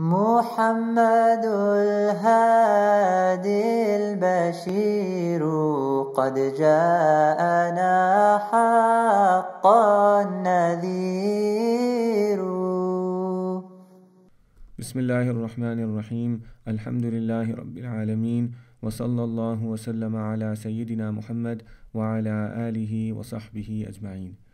محمد الهادي البشير قد جاءنا حق النذير بسم الله الرحمن الرحيم الحمد لله رب العالمين وصلى الله وسلم على سيدنا محمد وعلى آله وصحبه أجمعين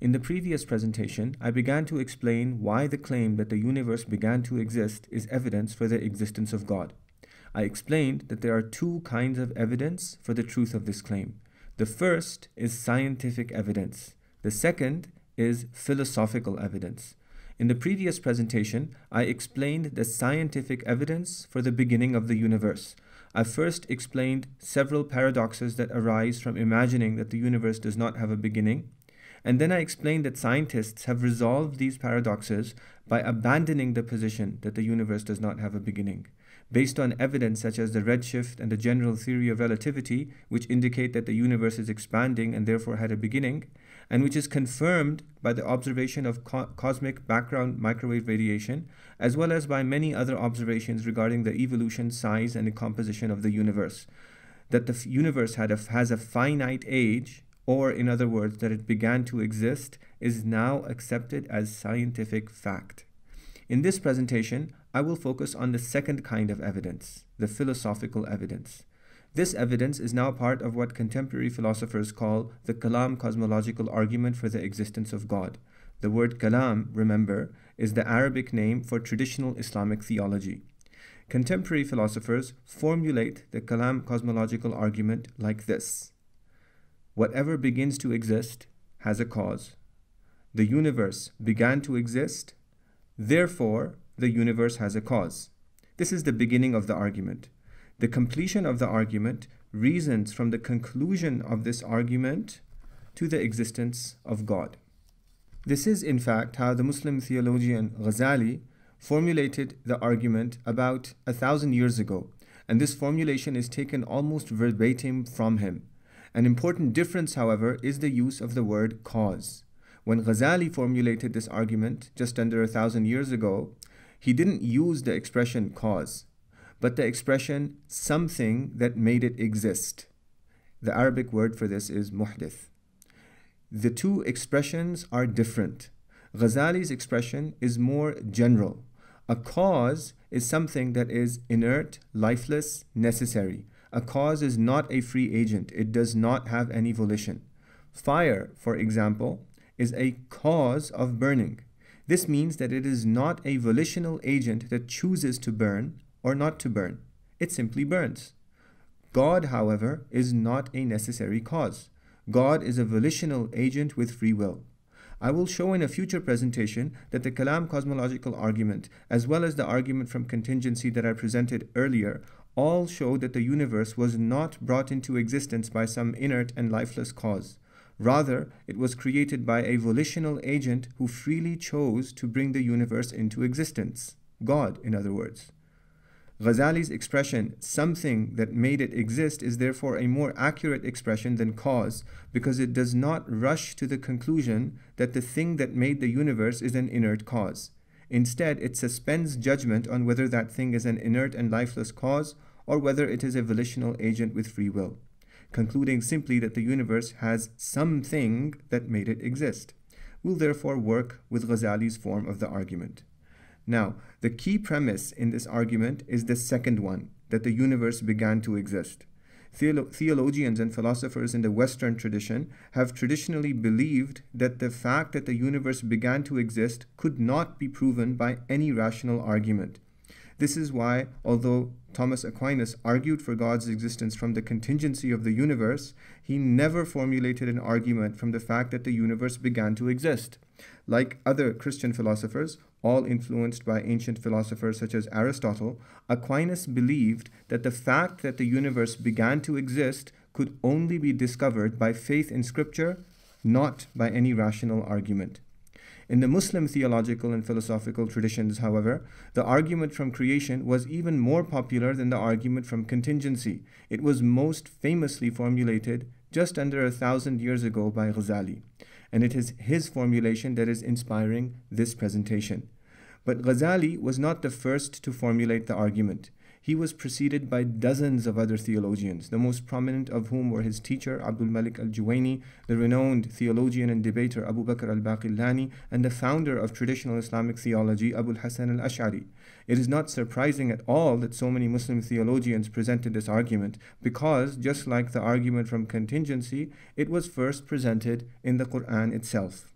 In the previous presentation, I began to explain why the claim that the universe began to exist is evidence for the existence of God. I explained that there are two kinds of evidence for the truth of this claim. The first is scientific evidence. The second is philosophical evidence. In the previous presentation, I explained the scientific evidence for the beginning of the universe. I first explained several paradoxes that arise from imagining that the universe does not have a beginning and then I explained that scientists have resolved these paradoxes by abandoning the position that the universe does not have a beginning, based on evidence such as the redshift and the general theory of relativity, which indicate that the universe is expanding and therefore had a beginning, and which is confirmed by the observation of co cosmic background microwave radiation, as well as by many other observations regarding the evolution, size, and the composition of the universe. That the universe had a, has a finite age or in other words, that it began to exist, is now accepted as scientific fact. In this presentation, I will focus on the second kind of evidence, the philosophical evidence. This evidence is now part of what contemporary philosophers call the Kalam cosmological argument for the existence of God. The word Kalam, remember, is the Arabic name for traditional Islamic theology. Contemporary philosophers formulate the Kalam cosmological argument like this. Whatever begins to exist has a cause. The universe began to exist, therefore, the universe has a cause. This is the beginning of the argument. The completion of the argument reasons from the conclusion of this argument to the existence of God. This is, in fact, how the Muslim theologian Ghazali formulated the argument about a thousand years ago, and this formulation is taken almost verbatim from him. An important difference, however, is the use of the word cause. When Ghazali formulated this argument just under a thousand years ago, he didn't use the expression cause, but the expression something that made it exist. The Arabic word for this is muhdith. The two expressions are different. Ghazali's expression is more general. A cause is something that is inert, lifeless, necessary. A cause is not a free agent, it does not have any volition. Fire, for example, is a cause of burning. This means that it is not a volitional agent that chooses to burn or not to burn, it simply burns. God, however, is not a necessary cause. God is a volitional agent with free will. I will show in a future presentation that the Kalam cosmological argument, as well as the argument from contingency that I presented earlier, all show that the universe was not brought into existence by some inert and lifeless cause. Rather, it was created by a volitional agent who freely chose to bring the universe into existence. God, in other words. Ghazali's expression, something that made it exist, is therefore a more accurate expression than cause, because it does not rush to the conclusion that the thing that made the universe is an inert cause. Instead, it suspends judgment on whether that thing is an inert and lifeless cause or whether it is a volitional agent with free will, concluding simply that the universe has something that made it exist. We'll therefore work with Ghazali's form of the argument. Now, the key premise in this argument is the second one, that the universe began to exist. Theolo theologians and philosophers in the Western tradition have traditionally believed that the fact that the universe began to exist could not be proven by any rational argument. This is why, although Thomas Aquinas argued for God's existence from the contingency of the universe, he never formulated an argument from the fact that the universe began to exist. Like other Christian philosophers, all influenced by ancient philosophers such as Aristotle, Aquinas believed that the fact that the universe began to exist could only be discovered by faith in Scripture, not by any rational argument. In the Muslim theological and philosophical traditions, however, the argument from creation was even more popular than the argument from contingency. It was most famously formulated just under a thousand years ago by Ghazali, and it is his formulation that is inspiring this presentation. But Ghazali was not the first to formulate the argument. He was preceded by dozens of other theologians, the most prominent of whom were his teacher Abdul Malik al Juwayni, the renowned theologian and debater Abu Bakr al Baqillani, and the founder of traditional Islamic theology Abu Hassan al Ash'ari. It is not surprising at all that so many Muslim theologians presented this argument, because just like the argument from contingency, it was first presented in the Quran itself.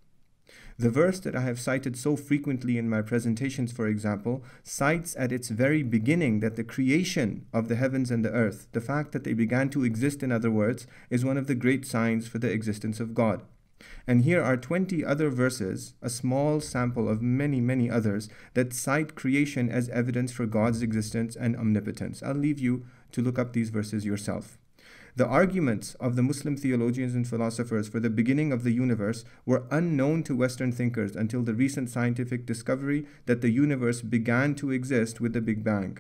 The verse that I have cited so frequently in my presentations, for example, cites at its very beginning that the creation of the heavens and the earth, the fact that they began to exist, in other words, is one of the great signs for the existence of God. And here are 20 other verses, a small sample of many, many others, that cite creation as evidence for God's existence and omnipotence. I'll leave you to look up these verses yourself. The arguments of the Muslim theologians and philosophers for the beginning of the universe were unknown to Western thinkers until the recent scientific discovery that the universe began to exist with the Big Bang.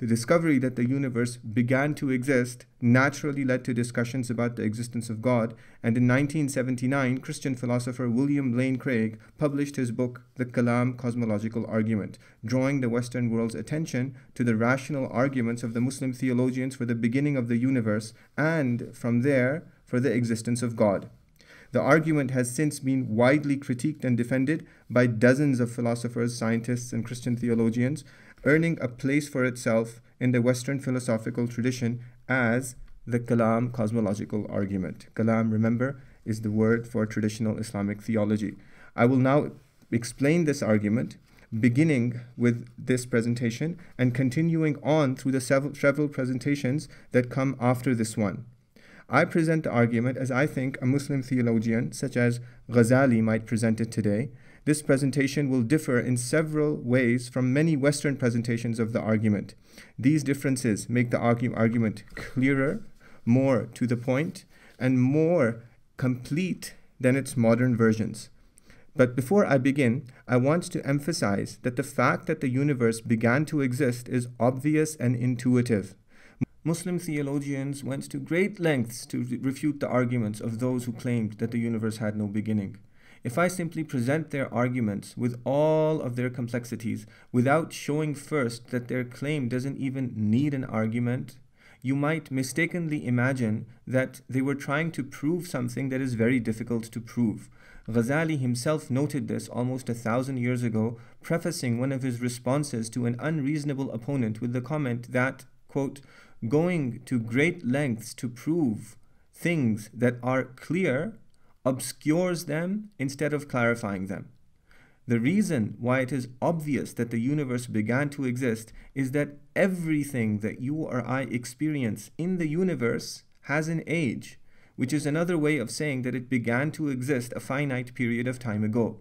The discovery that the universe began to exist naturally led to discussions about the existence of God, and in 1979, Christian philosopher William Lane Craig published his book, The Kalam Cosmological Argument, drawing the Western world's attention to the rational arguments of the Muslim theologians for the beginning of the universe and, from there, for the existence of God. The argument has since been widely critiqued and defended by dozens of philosophers, scientists, and Christian theologians, earning a place for itself in the Western philosophical tradition as the Kalam cosmological argument. Kalam, remember, is the word for traditional Islamic theology. I will now explain this argument, beginning with this presentation and continuing on through the several, several presentations that come after this one. I present the argument as I think a Muslim theologian, such as Ghazali, might present it today, this presentation will differ in several ways from many Western presentations of the argument. These differences make the argument clearer, more to the point, and more complete than its modern versions. But before I begin, I want to emphasize that the fact that the universe began to exist is obvious and intuitive. Muslim theologians went to great lengths to refute the arguments of those who claimed that the universe had no beginning. If I simply present their arguments with all of their complexities without showing first that their claim doesn't even need an argument, you might mistakenly imagine that they were trying to prove something that is very difficult to prove. Ghazali himself noted this almost a thousand years ago, prefacing one of his responses to an unreasonable opponent with the comment that, quote, going to great lengths to prove things that are clear obscures them instead of clarifying them. The reason why it is obvious that the universe began to exist is that everything that you or I experience in the universe has an age, which is another way of saying that it began to exist a finite period of time ago.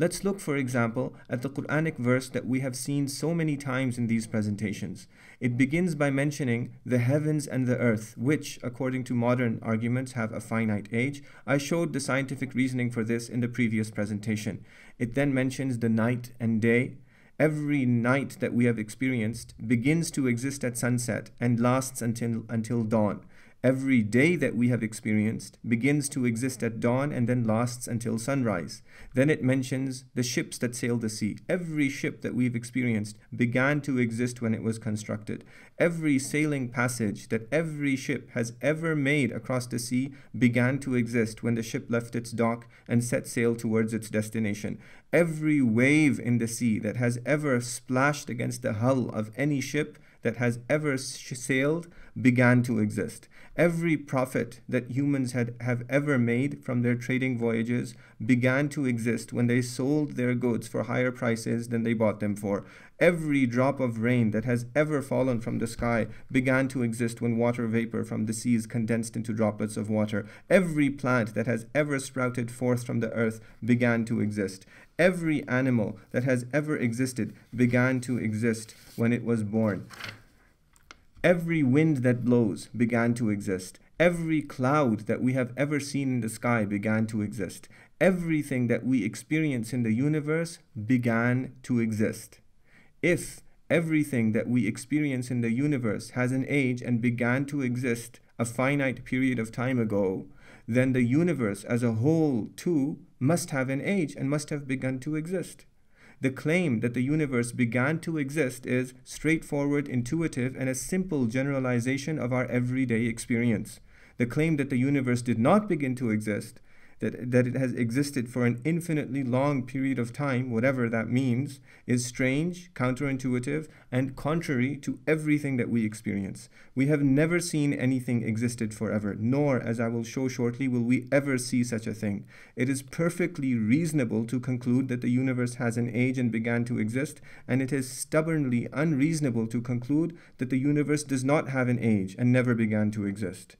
Let's look, for example, at the Quranic verse that we have seen so many times in these presentations. It begins by mentioning the heavens and the earth, which, according to modern arguments, have a finite age. I showed the scientific reasoning for this in the previous presentation. It then mentions the night and day. Every night that we have experienced begins to exist at sunset and lasts until, until dawn. Every day that we have experienced begins to exist at dawn and then lasts until sunrise. Then it mentions the ships that sail the sea. Every ship that we've experienced began to exist when it was constructed. Every sailing passage that every ship has ever made across the sea began to exist when the ship left its dock and set sail towards its destination. Every wave in the sea that has ever splashed against the hull of any ship that has ever sailed began to exist. Every profit that humans had, have ever made from their trading voyages began to exist when they sold their goods for higher prices than they bought them for. Every drop of rain that has ever fallen from the sky began to exist when water vapor from the seas condensed into droplets of water. Every plant that has ever sprouted forth from the earth began to exist. Every animal that has ever existed began to exist when it was born. Every wind that blows began to exist. Every cloud that we have ever seen in the sky began to exist. Everything that we experience in the universe began to exist. If everything that we experience in the universe has an age and began to exist a finite period of time ago, then the universe as a whole, too, must have an age and must have begun to exist. The claim that the universe began to exist is straightforward, intuitive, and a simple generalization of our everyday experience. The claim that the universe did not begin to exist that, that it has existed for an infinitely long period of time, whatever that means, is strange, counterintuitive, and contrary to everything that we experience. We have never seen anything existed forever, nor, as I will show shortly, will we ever see such a thing. It is perfectly reasonable to conclude that the universe has an age and began to exist, and it is stubbornly unreasonable to conclude that the universe does not have an age and never began to exist.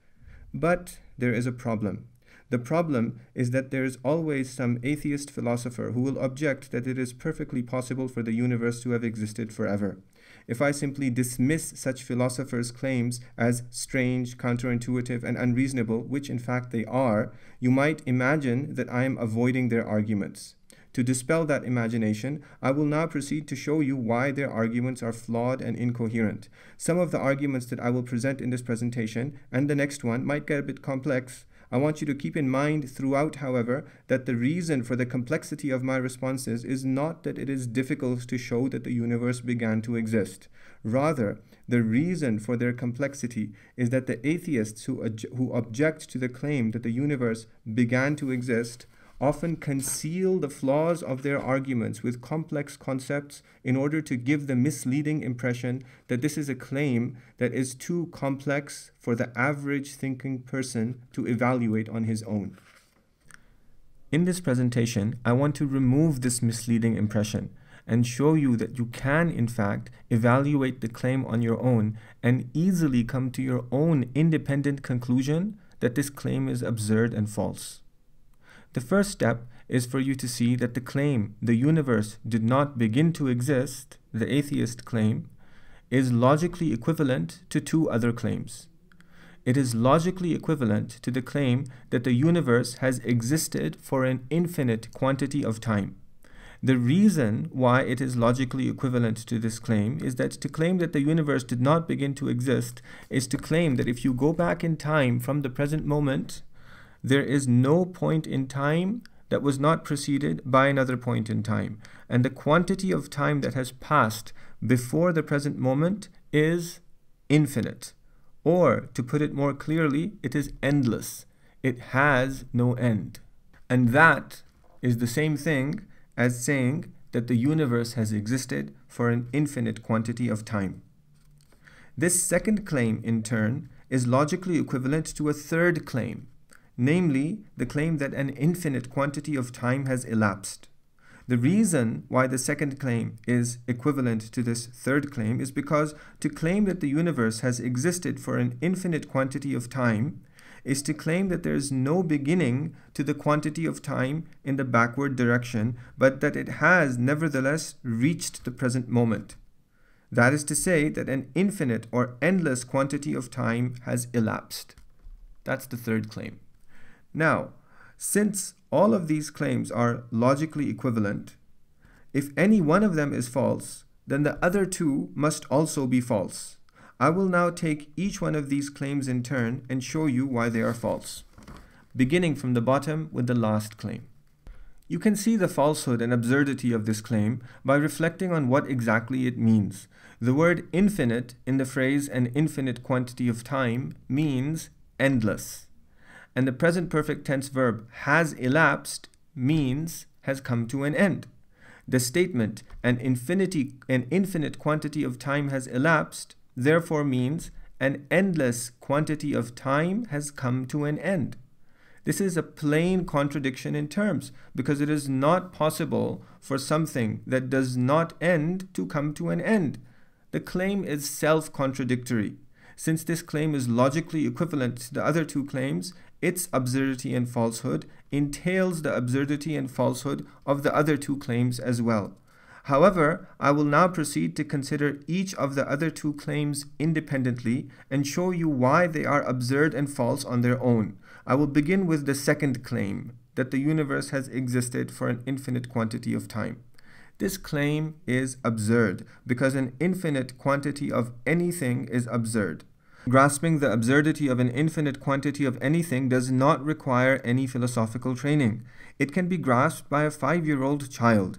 But there is a problem. The problem is that there is always some atheist philosopher who will object that it is perfectly possible for the universe to have existed forever. If I simply dismiss such philosophers' claims as strange, counterintuitive, and unreasonable, which in fact they are, you might imagine that I am avoiding their arguments. To dispel that imagination, I will now proceed to show you why their arguments are flawed and incoherent. Some of the arguments that I will present in this presentation and the next one might get a bit complex, I want you to keep in mind throughout, however, that the reason for the complexity of my responses is not that it is difficult to show that the universe began to exist. Rather, the reason for their complexity is that the atheists who, who object to the claim that the universe began to exist often conceal the flaws of their arguments with complex concepts in order to give the misleading impression that this is a claim that is too complex for the average thinking person to evaluate on his own. In this presentation, I want to remove this misleading impression and show you that you can, in fact, evaluate the claim on your own and easily come to your own independent conclusion that this claim is absurd and false. The first step is for you to see that the claim the universe did not begin to exist, the atheist claim, is logically equivalent to two other claims. It is logically equivalent to the claim that the universe has existed for an infinite quantity of time. The reason why it is logically equivalent to this claim is that to claim that the universe did not begin to exist is to claim that if you go back in time from the present moment there is no point in time that was not preceded by another point in time. And the quantity of time that has passed before the present moment is infinite. Or, to put it more clearly, it is endless. It has no end. And that is the same thing as saying that the universe has existed for an infinite quantity of time. This second claim, in turn, is logically equivalent to a third claim, namely the claim that an infinite quantity of time has elapsed. The reason why the second claim is equivalent to this third claim is because to claim that the universe has existed for an infinite quantity of time is to claim that there is no beginning to the quantity of time in the backward direction, but that it has nevertheless reached the present moment. That is to say, that an infinite or endless quantity of time has elapsed. That's the third claim. Now, since all of these claims are logically equivalent, if any one of them is false, then the other two must also be false. I will now take each one of these claims in turn and show you why they are false, beginning from the bottom with the last claim. You can see the falsehood and absurdity of this claim by reflecting on what exactly it means. The word infinite in the phrase an infinite quantity of time means endless and the present perfect tense verb has elapsed means has come to an end. The statement an infinity an infinite quantity of time has elapsed therefore means an endless quantity of time has come to an end. This is a plain contradiction in terms because it is not possible for something that does not end to come to an end. The claim is self contradictory. Since this claim is logically equivalent to the other two claims, its absurdity and falsehood entails the absurdity and falsehood of the other two claims as well. However, I will now proceed to consider each of the other two claims independently and show you why they are absurd and false on their own. I will begin with the second claim, that the universe has existed for an infinite quantity of time. This claim is absurd because an infinite quantity of anything is absurd grasping the absurdity of an infinite quantity of anything does not require any philosophical training. It can be grasped by a five year old child.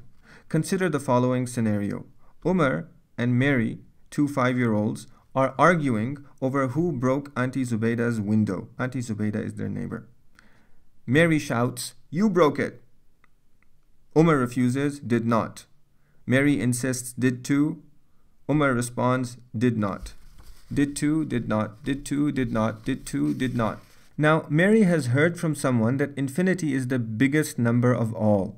Consider the following scenario Umar and Mary, two five year olds, are arguing over who broke Auntie Zubeda's window. Auntie Zubeda is their neighbor. Mary shouts, You broke it! Umar refuses, did not. Mary insists, did too. Umar responds, did not did to did not, did to did not, did to did not. Now, Mary has heard from someone that infinity is the biggest number of all,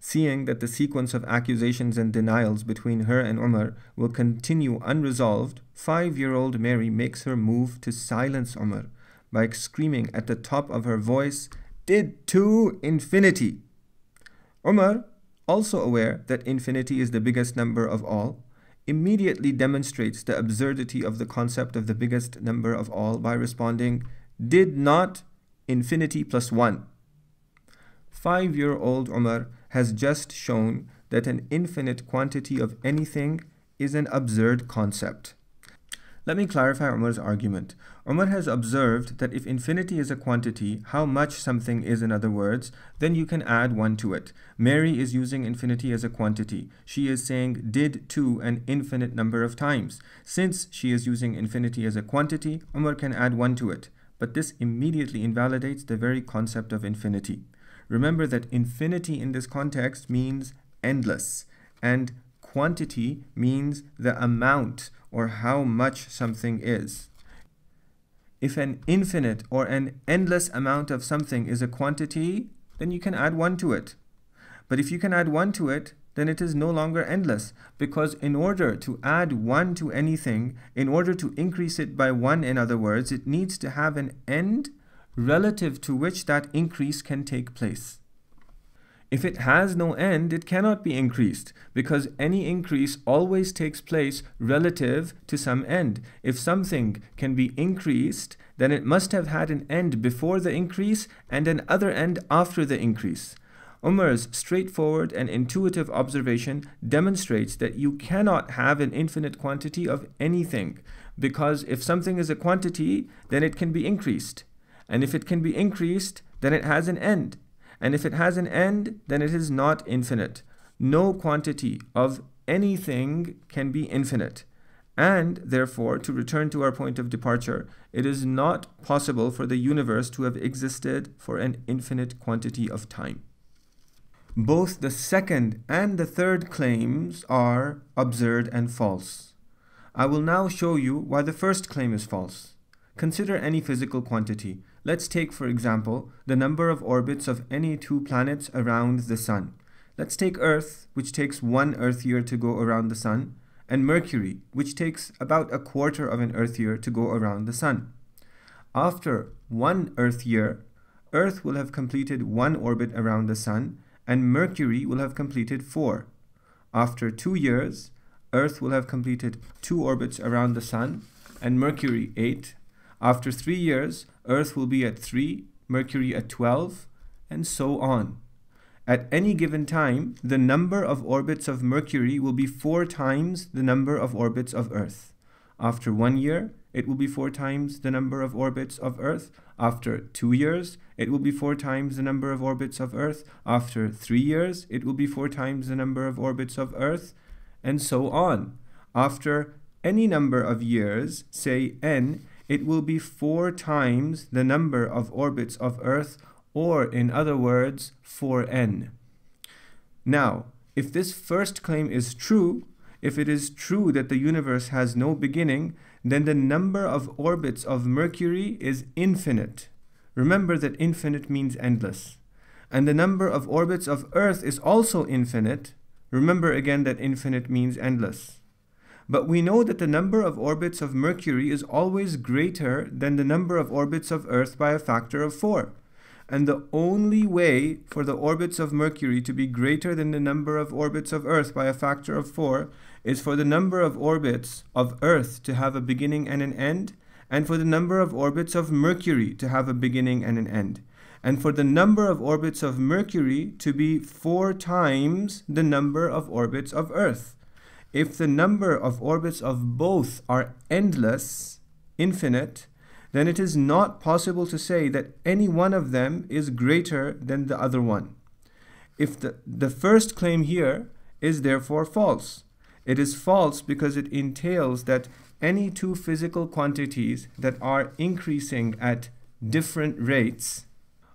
seeing that the sequence of accusations and denials between her and Umar will continue unresolved, five-year-old Mary makes her move to silence Umar by screaming at the top of her voice, did to infinity. Umar, also aware that infinity is the biggest number of all, immediately demonstrates the absurdity of the concept of the biggest number of all by responding, did not infinity plus one. Five-year-old Umar has just shown that an infinite quantity of anything is an absurd concept. Let me clarify Umar's argument. Umar has observed that if infinity is a quantity, how much something is in other words, then you can add 1 to it. Mary is using infinity as a quantity. She is saying did to an infinite number of times. Since she is using infinity as a quantity, Umar can add 1 to it. But this immediately invalidates the very concept of infinity. Remember that infinity in this context means endless, and quantity means the amount or how much something is. If an infinite or an endless amount of something is a quantity, then you can add 1 to it. But if you can add 1 to it, then it is no longer endless because in order to add 1 to anything, in order to increase it by 1 in other words, it needs to have an end relative to which that increase can take place. If it has no end, it cannot be increased, because any increase always takes place relative to some end. If something can be increased, then it must have had an end before the increase and another end after the increase. Umar's straightforward and intuitive observation demonstrates that you cannot have an infinite quantity of anything, because if something is a quantity, then it can be increased. And if it can be increased, then it has an end, and if it has an end, then it is not infinite. No quantity of anything can be infinite. And therefore, to return to our point of departure, it is not possible for the universe to have existed for an infinite quantity of time. Both the second and the third claims are absurd and false. I will now show you why the first claim is false. Consider any physical quantity. Let's take, for example, the number of orbits of any two planets around the Sun. Let's take Earth, which takes one Earth year to go around the Sun, and Mercury, which takes about a quarter of an Earth year to go around the Sun. After one Earth year, Earth will have completed one orbit around the Sun, and Mercury will have completed four. After two years, Earth will have completed two orbits around the Sun, and Mercury eight, after three years, Earth will be at 3, Mercury at 12, and so on. At any given time, the number of orbits of Mercury will be four times the number of orbits of Earth. After one year, it will be four times the number of orbits of Earth. After two years, it will be four times the number of orbits of Earth. After three years, it will be four times the number of orbits of Earth, and so on. After any number of years, say n, it will be four times the number of orbits of Earth, or in other words, 4n. Now, if this first claim is true, if it is true that the universe has no beginning, then the number of orbits of Mercury is infinite. Remember that infinite means endless. And the number of orbits of Earth is also infinite. Remember again that infinite means endless but we know that the number of orbits of Mercury is always greater than the number of orbits of Earth by a factor of 4. And the only way for the orbits of Mercury to be greater than the number of orbits of Earth by a factor of 4 is for the number of orbits of Earth to have a beginning and an end, and for the number of orbits of Mercury to have a beginning and an end, and for the number of orbits of Mercury to be four times the number of orbits of Earth if the number of orbits of both are endless, infinite, then it is not possible to say that any one of them is greater than the other one. If the, the first claim here is therefore false. It is false because it entails that any two physical quantities that are increasing at different rates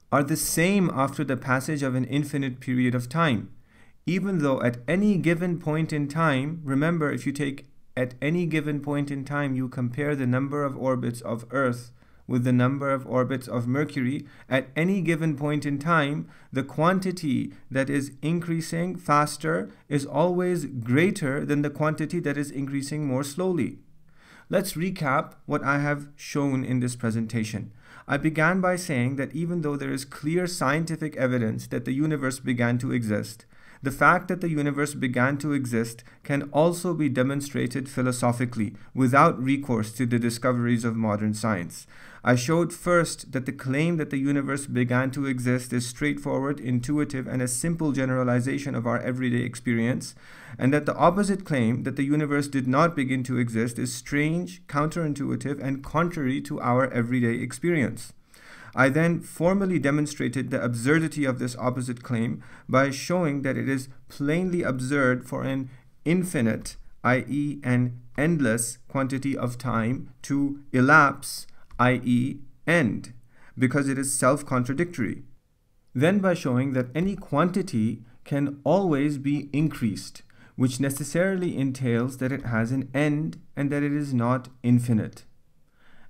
are the same after the passage of an infinite period of time even though at any given point in time, remember if you take at any given point in time, you compare the number of orbits of Earth with the number of orbits of Mercury, at any given point in time, the quantity that is increasing faster is always greater than the quantity that is increasing more slowly. Let's recap what I have shown in this presentation. I began by saying that even though there is clear scientific evidence that the universe began to exist, the fact that the universe began to exist can also be demonstrated philosophically without recourse to the discoveries of modern science. I showed first that the claim that the universe began to exist is straightforward, intuitive, and a simple generalization of our everyday experience, and that the opposite claim that the universe did not begin to exist is strange, counterintuitive, and contrary to our everyday experience. I then formally demonstrated the absurdity of this opposite claim by showing that it is plainly absurd for an infinite, i.e. an endless quantity of time to elapse, i.e. end, because it is self-contradictory. Then by showing that any quantity can always be increased, which necessarily entails that it has an end and that it is not infinite.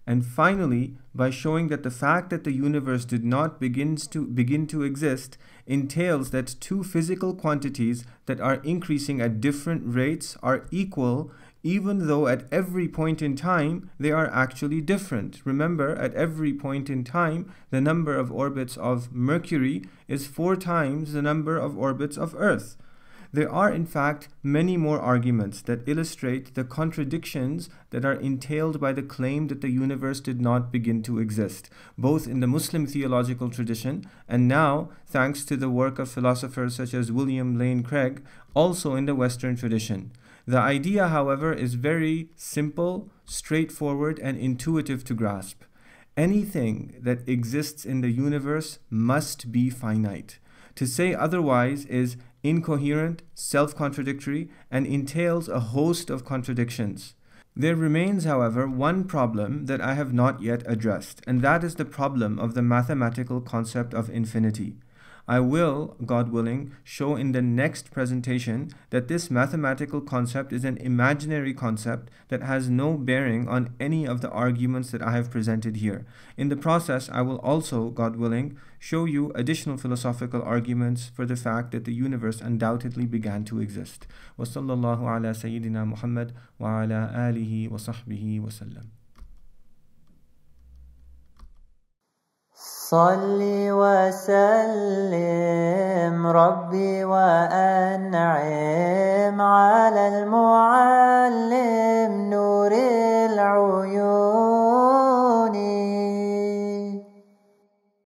And finally, by showing that the fact that the universe did not begins to begin to exist entails that two physical quantities that are increasing at different rates are equal even though at every point in time they are actually different. Remember, at every point in time, the number of orbits of Mercury is four times the number of orbits of Earth. There are in fact many more arguments that illustrate the contradictions that are entailed by the claim that the universe did not begin to exist, both in the Muslim theological tradition and now, thanks to the work of philosophers such as William Lane Craig, also in the Western tradition. The idea, however, is very simple, straightforward, and intuitive to grasp. Anything that exists in the universe must be finite. To say otherwise is incoherent, self contradictory, and entails a host of contradictions. There remains, however, one problem that I have not yet addressed, and that is the problem of the mathematical concept of infinity. I will, God willing, show in the next presentation that this mathematical concept is an imaginary concept that has no bearing on any of the arguments that I have presented here. In the process, I will also, God willing, show you additional philosophical arguments for the fact that the universe undoubtedly began to exist. وصلى الله على صل وسلم ربي وأنعم على المعلم نور العيون